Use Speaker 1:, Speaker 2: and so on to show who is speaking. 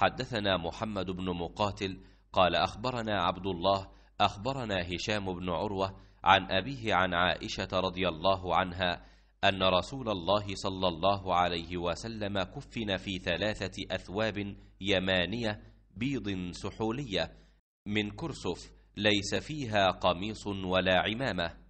Speaker 1: حدثنا محمد بن مقاتل قال أخبرنا عبد الله أخبرنا هشام بن عروة عن أبيه عن عائشة رضي الله عنها أن رسول الله صلى الله عليه وسلم كفن في ثلاثة أثواب يمانية بيض سحولية من كرسف ليس فيها قميص ولا عمامه